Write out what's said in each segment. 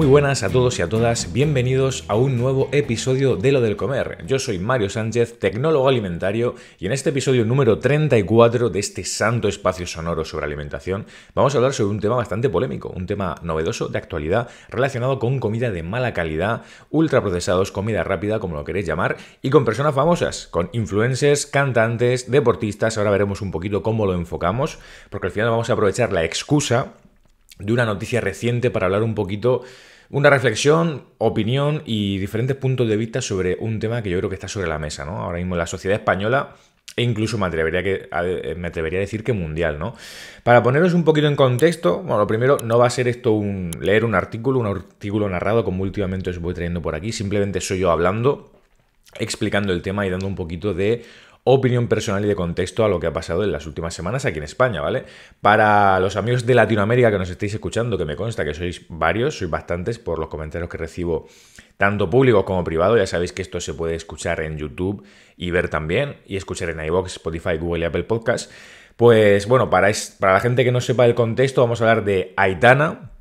Muy buenas a todos y a todas, bienvenidos a un nuevo episodio de Lo del Comer. Yo soy Mario Sánchez, tecnólogo alimentario, y en este episodio número 34 de este santo espacio sonoro sobre alimentación, vamos a hablar sobre un tema bastante polémico, un tema novedoso de actualidad relacionado con comida de mala calidad, ultraprocesados, comida rápida, como lo queréis llamar, y con personas famosas, con influencers, cantantes, deportistas. Ahora veremos un poquito cómo lo enfocamos, porque al final vamos a aprovechar la excusa de una noticia reciente para hablar un poquito, una reflexión, opinión y diferentes puntos de vista sobre un tema que yo creo que está sobre la mesa, ¿no? Ahora mismo la sociedad española e incluso me atrevería, que, eh, me atrevería a decir que mundial, ¿no? Para poneros un poquito en contexto, bueno, lo primero, no va a ser esto un leer un artículo, un artículo narrado como últimamente os voy trayendo por aquí, simplemente soy yo hablando, explicando el tema y dando un poquito de opinión personal y de contexto a lo que ha pasado en las últimas semanas aquí en España, ¿vale? Para los amigos de Latinoamérica que nos estéis escuchando, que me consta que sois varios, sois bastantes por los comentarios que recibo tanto públicos como privado. ya sabéis que esto se puede escuchar en YouTube y ver también, y escuchar en iVoox, Spotify, Google y Apple Podcasts. Pues bueno, para, para la gente que no sepa el contexto, vamos a hablar de Aitana,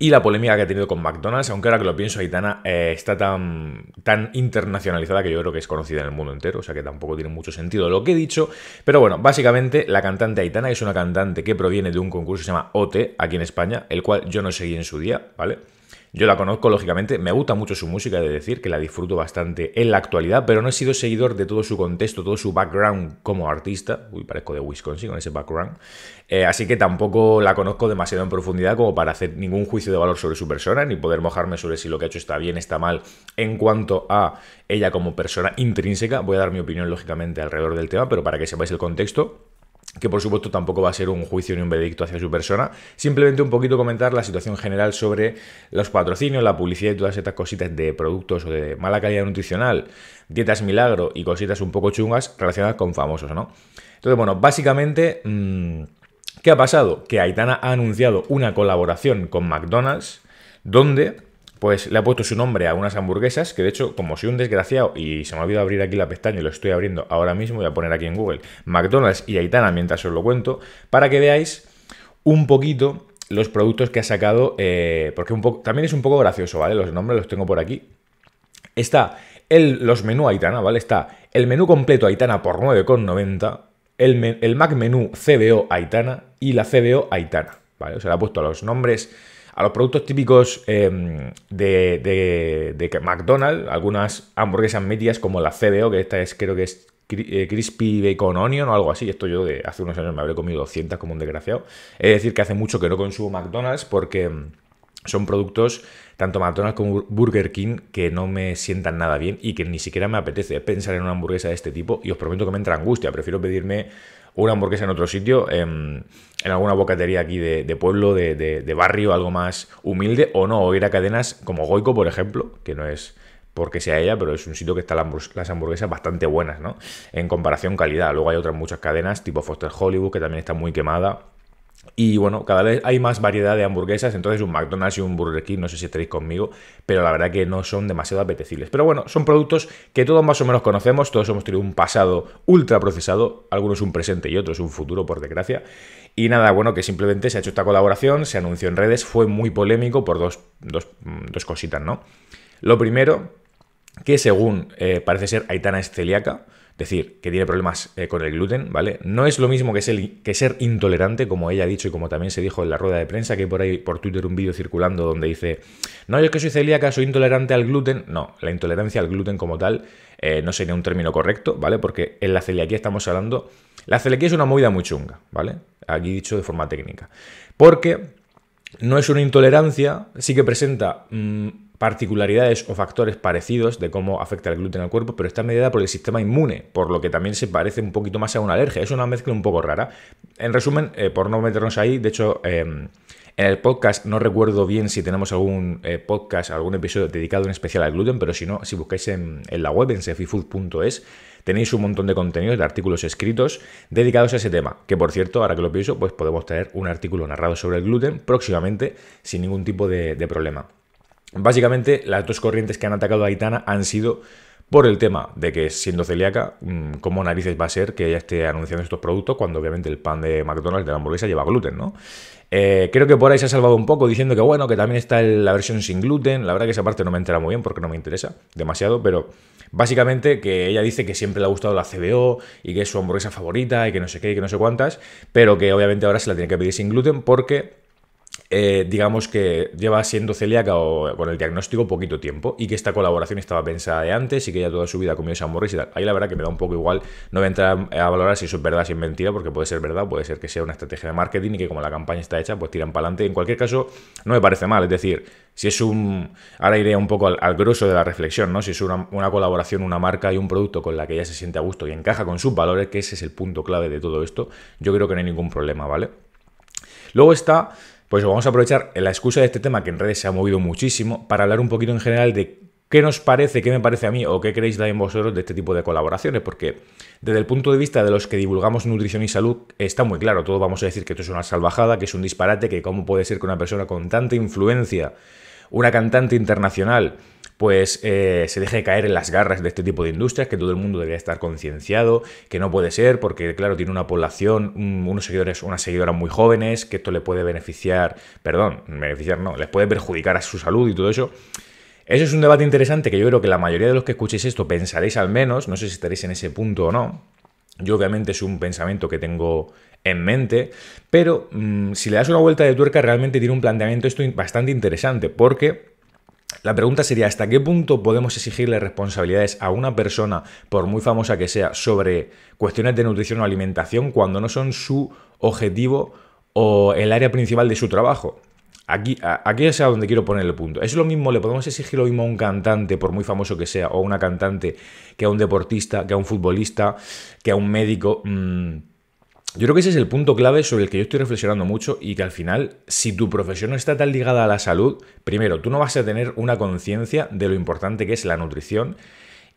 y la polémica que ha tenido con McDonald's, aunque ahora que lo pienso, Aitana eh, está tan, tan internacionalizada que yo creo que es conocida en el mundo entero, o sea que tampoco tiene mucho sentido lo que he dicho. Pero bueno, básicamente la cantante Aitana es una cantante que proviene de un concurso que se llama OT e, aquí en España, el cual yo no seguí en su día, ¿vale? Yo la conozco, lógicamente, me gusta mucho su música, de decir que la disfruto bastante en la actualidad, pero no he sido seguidor de todo su contexto, todo su background como artista. Uy, parezco de Wisconsin con ese background. Eh, así que tampoco la conozco demasiado en profundidad como para hacer ningún juicio de valor sobre su persona, ni poder mojarme sobre si lo que ha hecho está bien, está mal, en cuanto a ella como persona intrínseca. Voy a dar mi opinión, lógicamente, alrededor del tema, pero para que sepáis el contexto que por supuesto tampoco va a ser un juicio ni un veredicto hacia su persona, simplemente un poquito comentar la situación general sobre los patrocinios, la publicidad y todas estas cositas de productos o de mala calidad nutricional, dietas milagro y cositas un poco chungas relacionadas con famosos, ¿no? Entonces, bueno, básicamente, mm, ¿qué ha pasado? Que Aitana ha anunciado una colaboración con McDonald's donde pues le ha puesto su nombre a unas hamburguesas que de hecho, como soy un desgraciado y se me ha olvidado abrir aquí la pestaña y lo estoy abriendo ahora mismo, voy a poner aquí en Google McDonald's y Aitana mientras os lo cuento, para que veáis un poquito los productos que ha sacado, eh, porque también es un poco gracioso, ¿vale? Los nombres los tengo por aquí. Está el, los menú Aitana, ¿vale? Está el menú completo Aitana por 9,90, el, el Mac menú CBO Aitana y la CBO Aitana, ¿vale? O sea, le ha puesto los nombres a los productos típicos em, de, McDonald's, algunas hamburguesas medias como la CBO, que esta es creo que es eh, crispy bacon onion o algo así. Esto yo de hace unos años me habré comido 200 como un desgraciado. Es decir, que hace mucho que no consumo McDonald's porque em, son productos, tanto McDonald's como Burger King, que no me sientan nada bien y que ni siquiera me apetece pensar en una hamburguesa de este tipo y os prometo que me entra angustia. Prefiero pedirme una hamburguesa en otro sitio, em, en, alguna bocatería aquí de, pueblo, de, barrio, algo más humilde, o no, o ir a cadenas como Goico, por ejemplo, que no es porque sea ella, pero es un sitio que está las hamburguesas bastante buenas, ¿no? En comparación calidad. Luego hay otras muchas cadenas, tipo Foster Hollywood, que también está muy quemada y bueno, cada vez hay más variedad de hamburguesas, entonces un McDonald's y un Burger King, no sé si estaréis conmigo, pero la verdad que no son demasiado apetecibles. Pero bueno, son productos que todos más o menos conocemos, todos hemos tenido un pasado ultra procesado, algunos un presente y otros un futuro, por desgracia. Y nada, bueno, que simplemente se ha hecho esta colaboración, se anunció en redes, fue muy polémico por dos, mm, cositas, ¿no? Lo primero, que según eh, parece ser Aitana es celíaca, decir, que tiene problemas eh, con el gluten, ¿vale? No es lo mismo que ser, intolerante, como ella ha dicho y como también se dijo en la rueda de prensa, que por ahí por Twitter un vídeo circulando donde dice, no, yo es que soy celíaca, soy intolerante al gluten. No, la intolerancia al gluten como tal eh, no sería un término correcto, ¿vale? Porque en la celiaquía estamos hablando... La celiaquía es una movida muy chunga, ¿vale? Aquí dicho de forma técnica. Porque no es una intolerancia, sí que presenta... Mm, particularidades o factores parecidos de cómo afecta el gluten al cuerpo, pero está mediada por el sistema inmune, por lo que también se parece un poquito más a una alergia. Es una mezcla un poco rara. En resumen, eh, por no meternos ahí, de hecho, em, en el podcast no recuerdo bien si tenemos algún eh, podcast, algún episodio dedicado en especial al gluten, pero si no, si buscáis en, la web, en sefifood.es, tenéis un montón de contenidos, de artículos escritos dedicados a ese tema, que por cierto, ahora que lo pienso, pues podemos tener un artículo narrado sobre el gluten próximamente sin ningún tipo de problema. Básicamente, las dos corrientes que han atacado a Aitana han sido por el tema de que siendo celíaca, mm, ¿cómo narices va a ser que ella esté anunciando estos productos cuando obviamente el pan de McDonald's de la hamburguesa lleva gluten, ¿no? Eh, creo que por ahí se ha salvado un poco diciendo que bueno, que también está la versión sin gluten, la verdad que esa parte no me entera muy bien porque no me interesa demasiado, pero básicamente que ella dice que siempre le ha gustado la CBO y que es su hamburguesa favorita y que no sé qué y que no sé cuántas, pero que obviamente ahora se la tiene que pedir sin gluten porque eh, digamos que lleva siendo celíaca o con el diagnóstico poquito tiempo y que esta colaboración estaba pensada de antes y que ella toda su vida comió chamorris y tal. Ahí la verdad que me da un poco igual, no voy a entrar a valorar si eso es verdad, si es mentira, porque puede ser verdad, puede ser que sea una estrategia de marketing y que como la campaña está hecha, pues tiran para adelante. En cualquier caso, no me parece mal, es decir, si es un... Ahora iré un poco al, grueso de la reflexión, ¿no? Si es una colaboración, una marca y un producto con la que ella se siente a gusto y encaja con sus valores, que ese es el punto clave de todo esto, yo creo que no hay ningún problema, ¿vale? Luego está pues vamos a aprovechar la excusa de este tema que en redes se ha movido muchísimo para hablar un poquito en general de qué nos parece, qué me parece a mí o qué dar en vosotros de este tipo de colaboraciones, porque desde el punto de vista de los que divulgamos nutrición y salud está muy claro, todos vamos a decir que esto es una salvajada, que es un disparate, que cómo puede ser que una persona con tanta influencia, una cantante internacional, pues eh, se deje caer en las garras de este tipo de industrias, que todo el mundo debería estar concienciado, que no puede ser, porque claro, tiene una población, unos seguidores, unas seguidoras muy jóvenes, que esto le puede beneficiar, perdón, beneficiar no, les puede perjudicar a su salud y todo eso. Eso es un debate interesante que yo creo que la mayoría de los que escuchéis esto pensaréis al menos, no sé si estaréis en ese punto o no. Yo obviamente es un pensamiento que tengo en mente, pero mm, si le das una vuelta de tuerca realmente tiene un planteamiento esto bastante interesante, porque la pregunta sería, ¿hasta qué punto podemos exigirle responsabilidades a una persona, por muy famosa que sea, sobre cuestiones de nutrición o alimentación cuando no son su objetivo o el área principal de su trabajo? Aquí, aquí es a donde quiero poner el punto. Es lo mismo, le podemos exigir lo mismo a un cantante, por muy famoso que sea, o a una cantante, que a un deportista, que a un futbolista, que a un médico. Mm, yo creo que ese es el punto clave sobre el que yo estoy reflexionando mucho y que al final, si tu profesión no está tan ligada a la salud, primero, tú no vas a tener una conciencia de lo importante que es la nutrición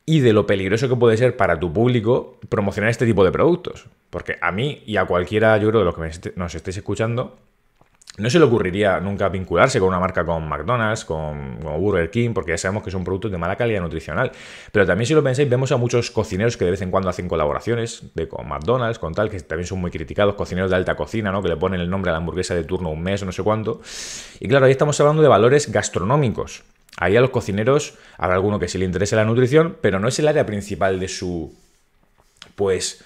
y de lo peligroso que puede ser para tu público promocionar este tipo de productos. Porque a mí y a cualquiera, yo creo, de los que nos estéis escuchando, no se le ocurriría nunca vincularse con una marca como McDonald's, con, como Burger King, porque ya sabemos que son productos de mala calidad nutricional. Pero también si lo pensáis, vemos a muchos cocineros que de vez en cuando hacen colaboraciones de, con McDonald's, con tal, que también son muy criticados, cocineros de alta cocina, ¿no? Que le ponen el nombre a la hamburguesa de turno un mes o no sé cuánto. Y claro, ahí estamos hablando de valores gastronómicos. Ahí a los cocineros habrá alguno que sí le interese la nutrición, pero no es el área principal de su, pues,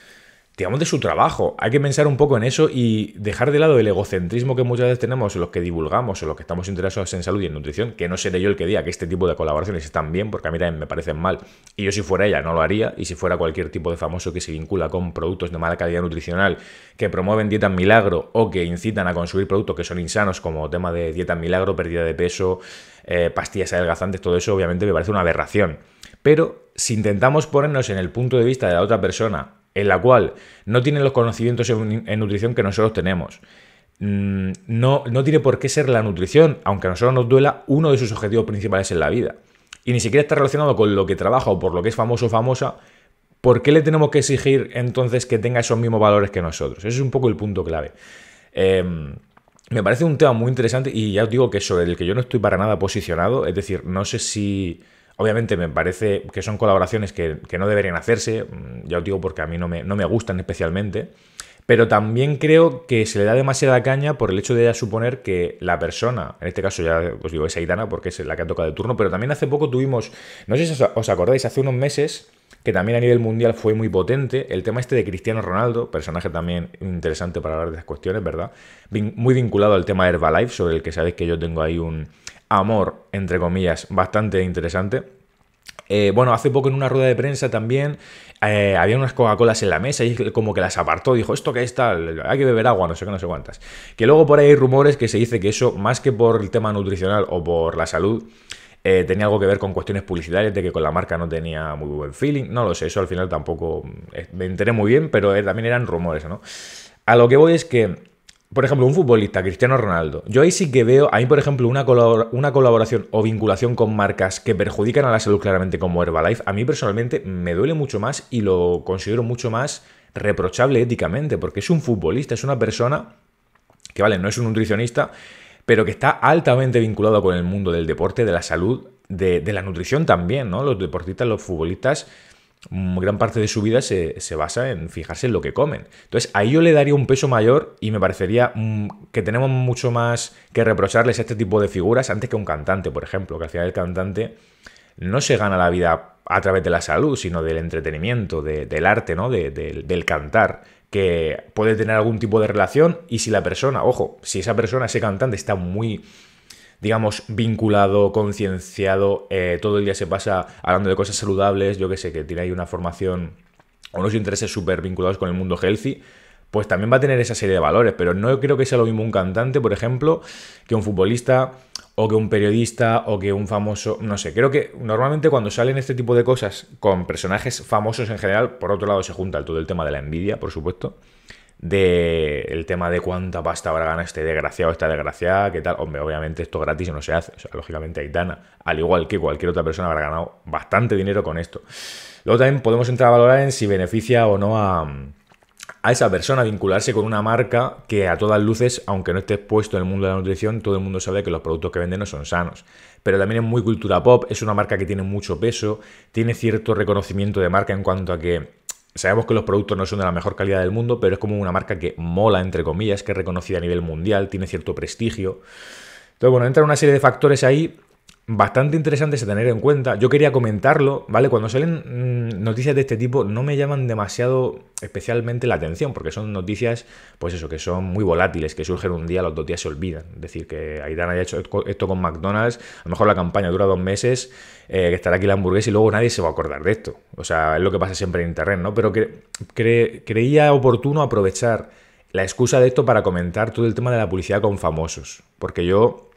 digamos, de su trabajo. Hay que pensar un poco en eso y dejar de lado el egocentrismo que muchas veces tenemos, en los que divulgamos, o los que estamos interesados en salud y en nutrición, que no seré yo el que diga que este tipo de colaboraciones están bien, porque a mí también me parecen mal. Y yo si fuera ella no lo haría, y si fuera cualquier tipo de famoso que se vincula con productos de mala calidad nutricional, que promueven dietas milagro o que incitan a consumir productos que son insanos, como tema de dietas milagro, pérdida de peso, eh, pastillas adelgazantes, todo eso obviamente me parece una aberración. Pero si intentamos ponernos en el punto de vista de la otra persona, en la cual no tienen los conocimientos en, nutrición que nosotros tenemos. Mm, no, no tiene por qué ser la nutrición, aunque a nosotros nos duela, uno de sus objetivos principales en la vida. Y ni siquiera está relacionado con lo que trabaja o por lo que es famoso o famosa, ¿por qué le tenemos que exigir entonces que tenga esos mismos valores que nosotros? Ese es un poco el punto clave. Em, me parece un tema muy interesante y ya os digo que sobre el que yo no estoy para nada posicionado, es decir, no sé si Obviamente me parece que son colaboraciones que, no deberían hacerse, mm, ya os digo porque a mí no me, no me gustan especialmente, pero también creo que se le da demasiada caña por el hecho de suponer que la persona, en este caso ya os digo, es Aitana porque es la que ha tocado de turno, pero también hace poco tuvimos, no sé si os acordáis, hace unos meses, que también a nivel mundial fue muy potente, el tema este de Cristiano Ronaldo, personaje también interesante para hablar de estas cuestiones, ¿verdad? Muy vinculado al tema Herbalife, sobre el que sabéis que yo tengo ahí un, amor, entre comillas, bastante interesante. Eh, bueno, hace poco en una rueda de prensa también eh, había unas Coca-Colas en la mesa y como que las apartó, dijo, esto que está hay que beber agua, no sé qué, no sé cuántas. Que luego por ahí hay rumores que se dice que eso, más que por el tema nutricional o por la salud, eh, tenía algo que ver con cuestiones publicitarias, de que con la marca no tenía muy buen feeling, no lo sé, eso al final tampoco me enteré muy bien, pero también eran rumores, ¿no? A lo que voy es que por ejemplo, un futbolista, Cristiano Ronaldo. Yo ahí sí que veo, mí, por ejemplo, una, una colaboración o vinculación con marcas que perjudican a la salud claramente como Herbalife, a mí personalmente me duele mucho más y lo considero mucho más reprochable éticamente, porque es un futbolista, es una persona que, vale, no es un nutricionista, pero que está altamente vinculado con el mundo del deporte, de la salud, de, de la nutrición también, ¿no? Los deportistas, los futbolistas Mm, gran parte de su vida se, basa en fijarse en lo que comen. Entonces, ahí yo le daría un peso mayor y me parecería mm, que tenemos mucho más que reprocharles a este tipo de figuras antes que un cantante, por ejemplo, que al final el cantante no se gana la vida a través de la salud, sino del entretenimiento, del arte, ¿no? del cantar, que puede tener algún tipo de relación y si la persona, ojo, si esa persona, ese cantante está muy digamos, vinculado, concienciado, eh, todo el día se pasa hablando de cosas saludables, yo que sé, que tiene ahí una formación o unos intereses súper vinculados con el mundo healthy, pues también va a tener esa serie de valores, pero no creo que sea lo mismo un cantante, por ejemplo, que un futbolista o que un periodista o que un famoso, no sé, creo que normalmente cuando salen este tipo de cosas con personajes famosos en general, por otro lado se junta todo el tema de la envidia, por supuesto, de el tema de cuánta pasta habrá ganado este desgraciado, esta desgraciada, qué tal. Hombre, obviamente esto gratis no se hace. O sea, lógicamente al igual que cualquier otra persona, habrá ganado bastante dinero con esto. Luego también podemos entrar a valorar en si beneficia o no a, a esa persona vincularse con una marca que a todas luces, aunque no esté expuesto en el mundo de la nutrición, todo el mundo sabe que los productos que venden no son sanos. Pero también es muy cultura pop, es una marca que tiene mucho peso, tiene cierto reconocimiento de marca en cuanto a que Sabemos que los productos no son de la mejor calidad del mundo, pero es como una marca que mola, entre comillas, que es reconocida a nivel mundial, tiene cierto prestigio. Entonces, bueno, entra una serie de factores ahí bastante interesantes a tener en cuenta. Yo quería comentarlo, ¿vale? Cuando salen mm, noticias de este tipo no me llaman demasiado especialmente la atención, porque son noticias, pues eso, que son muy volátiles, que surgen un día, los dos días se olvidan. Es decir, que Aidan haya hecho esto con McDonald's, a lo mejor la campaña dura dos meses, eh, que estará aquí la hamburguesa y luego nadie se va a acordar de esto. O sea, es lo que pasa siempre en Internet, ¿no? Pero creía oportuno aprovechar la excusa de esto para comentar todo el tema de la publicidad con famosos, porque yo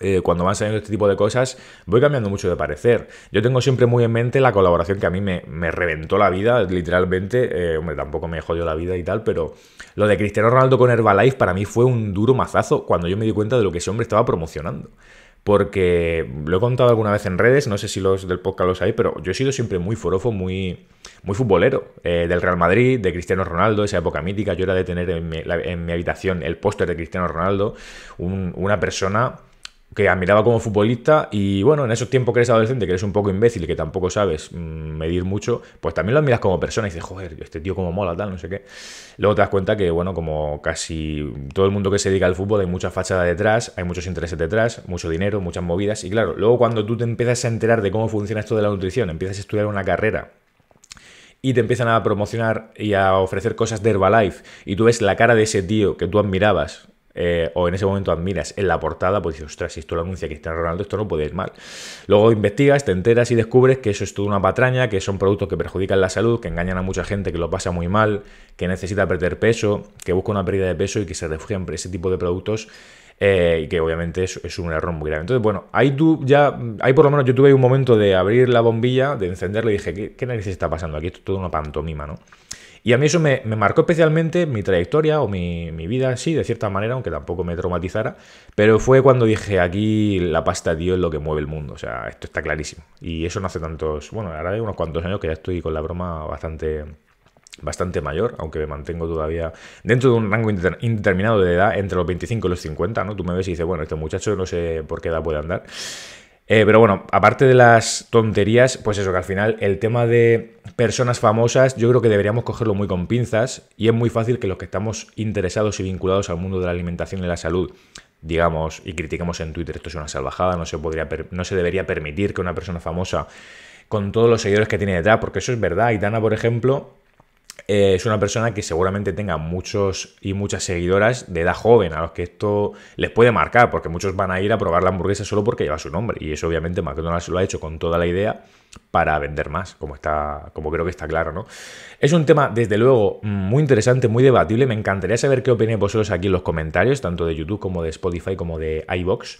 eh, cuando van saliendo este tipo de cosas, voy cambiando mucho de parecer. Yo tengo siempre muy en mente la colaboración que a mí me, me reventó la vida, literalmente. Eh, hombre, tampoco me jodió la vida y tal, pero lo de Cristiano Ronaldo con Herbalife para mí fue un duro mazazo cuando yo me di cuenta de lo que ese hombre estaba promocionando. Porque lo he contado alguna vez en redes, no sé si los del podcast los sabéis pero yo he sido siempre muy forofo, muy, muy futbolero. Eh, del Real Madrid, de Cristiano Ronaldo, esa época mítica. Yo era de tener en mi, habitación el póster de Cristiano Ronaldo, una persona que admiraba como futbolista y bueno, en esos tiempos que eres adolescente, que eres un poco imbécil y que tampoco sabes mm, medir mucho, pues también lo admiras como persona y dices, joder, este tío como mola, tal, no sé qué. Luego te das cuenta que, bueno, como casi todo el mundo que se dedica al fútbol hay mucha fachada detrás, hay muchos intereses detrás, mucho dinero, muchas movidas y claro, luego cuando tú te empiezas a enterar de cómo funciona esto de la nutrición, empiezas a estudiar una carrera y te empiezan a promocionar y a ofrecer cosas de Herbalife y tú ves la cara de ese tío que tú admirabas eh, o en ese momento admiras en la portada, pues dices, ostras, si esto lo anuncia Cristiano Ronaldo, esto no puede ir mal. Luego investigas, te enteras y descubres que eso es toda una patraña, que son productos que perjudican la salud, que engañan a mucha gente, que lo pasa muy mal, que necesita perder peso, que busca una pérdida de peso y que se refugian en ese tipo de productos eh, y que obviamente es, es, un error muy grave. Entonces, bueno, ahí tú ya, ahí por lo menos yo tuve un momento de abrir la bombilla, de encenderla y dije, ¿qué, qué narices está pasando? Aquí esto es toda una pantomima, ¿no? Y a mí eso me, marcó especialmente mi trayectoria o mi, vida sí, de cierta manera, aunque tampoco me traumatizara, pero fue cuando dije, aquí la pasta, dios es lo que mueve el mundo, o sea, esto está clarísimo. Y eso no hace tantos, bueno, ahora hay unos cuantos años que ya estoy con la broma bastante bastante mayor, aunque me mantengo todavía dentro de un rango indeterminado de edad, entre los 25 y los 50, ¿no? Tú me ves y dices, bueno, este muchacho no sé por qué edad puede andar. Eh, pero bueno, aparte de las tonterías, pues eso, que al final el tema de personas famosas yo creo que deberíamos cogerlo muy con pinzas y es muy fácil que los que estamos interesados y vinculados al mundo de la alimentación y la salud digamos y critiquemos en Twitter esto es una salvajada, no se, podría, no se debería permitir que una persona famosa con todos los seguidores que tiene detrás, porque eso es verdad, y Dana por ejemplo eh, es una persona que seguramente tenga muchos y muchas seguidoras de edad joven, a los que esto les puede marcar, porque muchos van a ir a probar la hamburguesa solo porque lleva su nombre. Y eso obviamente McDonald's lo ha hecho con toda la idea para vender más, como, está, como creo que está claro, ¿no? Es un tema, desde luego, muy interesante, muy debatible. Me encantaría saber qué opináis vosotros aquí en los comentarios, tanto de YouTube como de Spotify, como de iBox.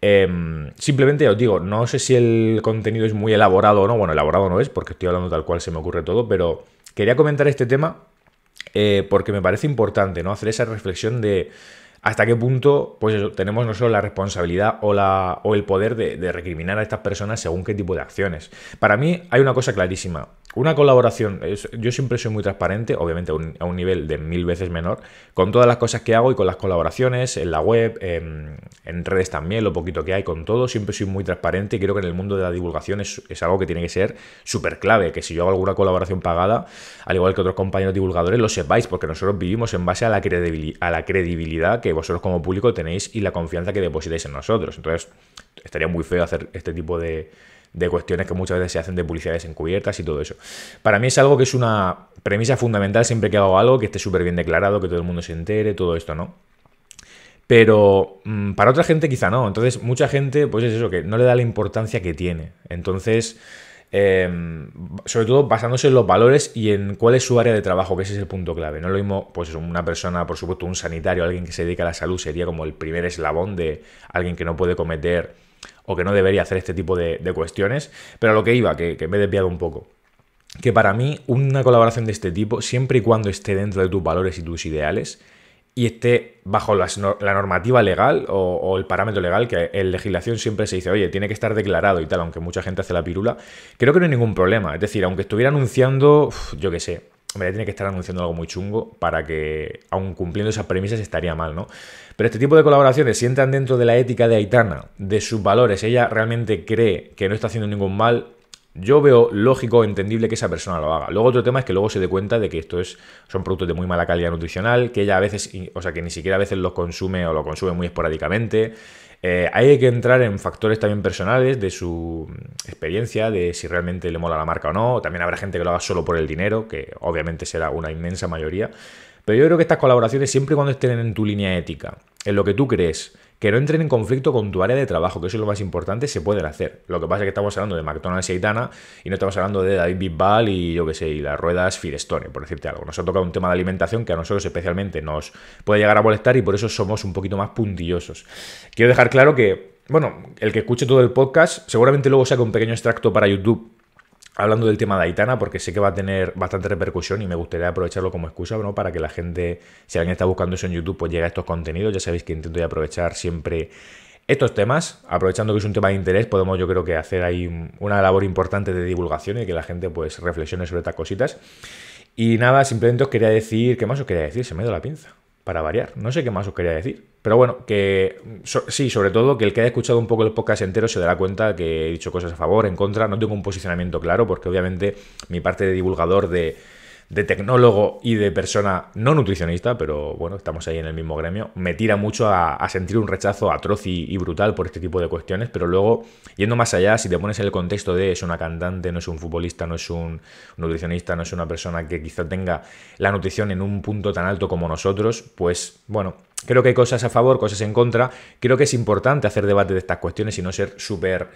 Em, simplemente os digo, no sé si el contenido es muy elaborado o no. Bueno, elaborado no es, porque estoy hablando tal cual se me ocurre todo, pero Quería comentar este tema eh, porque me parece importante, ¿no? Hacer esa reflexión de hasta qué punto pues tenemos nosotros la responsabilidad o, la, o el poder de, recriminar a estas personas según qué tipo de acciones. Para mí hay una cosa clarísima. Una colaboración, yo siempre soy muy transparente, obviamente a un, nivel de mil veces menor, con todas las cosas que hago y con las colaboraciones en la web, en, redes también, lo poquito que hay, con todo, siempre soy muy transparente y creo que en el mundo de la divulgación es, algo que tiene que ser súper clave, que si yo hago alguna colaboración pagada, al igual que otros compañeros divulgadores, lo sepáis, porque nosotros vivimos en base a la, a la credibilidad que vosotros como público tenéis y la confianza que depositáis en nosotros. Entonces, estaría muy feo hacer este tipo de de cuestiones que muchas veces se hacen de publicidades encubiertas y todo eso. Para mí es algo que es una premisa fundamental siempre que hago algo, que esté súper bien declarado, que todo el mundo se entere, todo esto, ¿no? Pero mm, para otra gente quizá no. Entonces mucha gente, pues es eso, que no le da la importancia que tiene. Entonces... Em, sobre todo basándose en los valores y en cuál es su área de trabajo, que ese es el punto clave. No lo mismo, pues una persona, por supuesto, un sanitario, alguien que se dedica a la salud, sería como el primer eslabón de alguien que no puede cometer o que no debería hacer este tipo de, cuestiones, pero a lo que iba, que, me he desviado un poco que para mí una colaboración de este tipo, siempre y cuando esté dentro de tus valores y tus ideales, y esté bajo la, normativa legal o, o, el parámetro legal, que en legislación siempre se dice, oye, tiene que estar declarado y tal, aunque mucha gente hace la pirula, creo que no hay ningún problema. Es decir, aunque estuviera anunciando, yo qué sé, Hombre, tiene que estar anunciando algo muy chungo para que, aun cumpliendo esas premisas, estaría mal, ¿no? Pero este tipo de colaboraciones, si entran dentro de la ética de Aitana, de sus valores, ella realmente cree que no está haciendo ningún mal, yo veo lógico, entendible que esa persona lo haga. Luego otro tema es que luego se dé cuenta de que esto es, son productos de muy mala calidad nutricional, que ella a veces, o sea, que ni siquiera a veces los consume o lo consume muy esporádicamente, eh, hay que entrar en factores también personales de su mm, experiencia, de si realmente le mola la marca o no. También habrá gente que lo haga solo por el dinero, que obviamente será una inmensa mayoría. Pero yo creo que estas colaboraciones, siempre y cuando estén en tu línea ética, en lo que tú crees, que no entren en conflicto con tu área de trabajo, que eso es lo más importante, se pueden hacer. Lo que pasa es que estamos hablando de McDonald's y Aitana y no estamos hablando de David Bisbal y yo qué sé, y las ruedas Firestone, por decirte algo. Nos ha tocado un tema de alimentación que a nosotros especialmente nos puede llegar a molestar y por eso somos un poquito más puntillosos. Quiero dejar claro que, bueno, el que escuche todo el podcast seguramente luego saque un pequeño extracto para YouTube hablando del tema de Aitana, porque sé que va a tener bastante repercusión y me gustaría aprovecharlo como excusa, Para que la gente, si alguien está buscando eso en YouTube, pues llegue a estos contenidos. Ya sabéis que intento aprovechar siempre estos temas, aprovechando que es un tema de interés, podemos yo creo que hacer ahí una labor importante de divulgación y que la gente pues reflexione sobre estas cositas. Y nada, simplemente os quería decir, ¿qué más os quería decir? Se me dio la pinza para variar. No sé qué más os quería decir. Pero bueno, que sí, sobre todo que el que haya escuchado un poco el podcast entero se dará cuenta que he dicho cosas a favor, en contra, no tengo un posicionamiento claro, porque obviamente mi parte de divulgador de de tecnólogo y de persona no nutricionista, pero bueno, estamos ahí en el mismo gremio, me tira mucho a, sentir un rechazo atroz y, y, brutal por este tipo de cuestiones, pero luego, yendo más allá, si te pones en el contexto de es una cantante, no es un futbolista, no es un nutricionista, no es una persona que quizá tenga la nutrición en un punto tan alto como nosotros, pues bueno, creo que hay cosas a favor, cosas en contra, creo que es importante hacer debate de estas cuestiones y no ser súper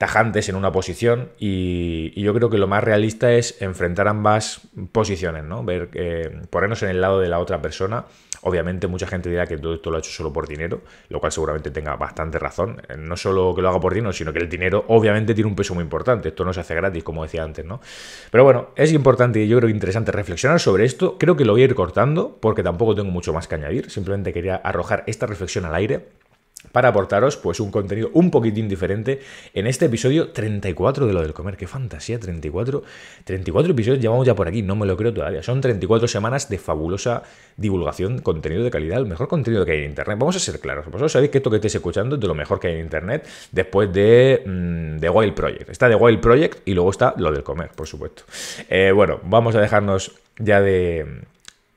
tajantes en una posición y, yo creo que lo más realista es enfrentar ambas posiciones, ¿no? Ver, eh, ponernos en el lado de la otra persona. Obviamente mucha gente dirá que todo esto lo ha hecho solo por dinero, lo cual seguramente tenga bastante razón. Eh, no solo que lo haga por dinero, sino que el dinero obviamente tiene un peso muy importante. Esto no se hace gratis, como decía antes, ¿no? Pero bueno, es importante y yo creo interesante reflexionar sobre esto. Creo que lo voy a ir cortando porque tampoco tengo mucho más que añadir. Simplemente quería arrojar esta reflexión al aire para aportaros pues un contenido un poquitín diferente en este episodio 34 de lo del comer. ¡Qué fantasía! 34, 34 episodios llevamos ya por aquí, no me lo creo todavía. Son 34 semanas de fabulosa divulgación, contenido de calidad, el mejor contenido que hay en Internet. Vamos a ser claros, vosotros sabéis que esto que estáis escuchando es de lo mejor que hay en Internet después de The mm, Wild Project. Está The Wild Project y luego está lo del comer, por supuesto. Eh, bueno, vamos a dejarnos ya de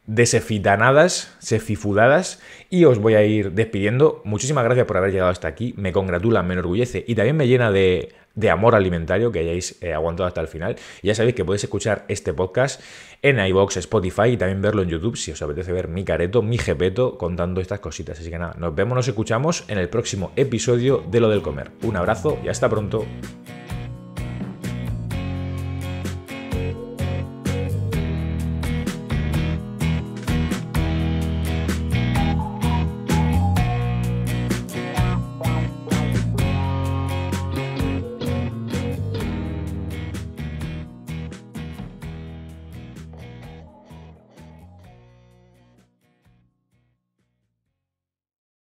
desefitanadas, sefifudadas y os voy a ir despidiendo. Muchísimas gracias por haber llegado hasta aquí, me congratula, me enorgullece y también me llena de, amor alimentario que hayáis eh, aguantado hasta el final. Ya sabéis que podéis escuchar este podcast en iBox, Spotify y también verlo en YouTube si os apetece ver mi careto, mi jepeto contando estas cositas. Así que nada, nos vemos, nos escuchamos en el próximo episodio de Lo del Comer. Un abrazo y hasta pronto.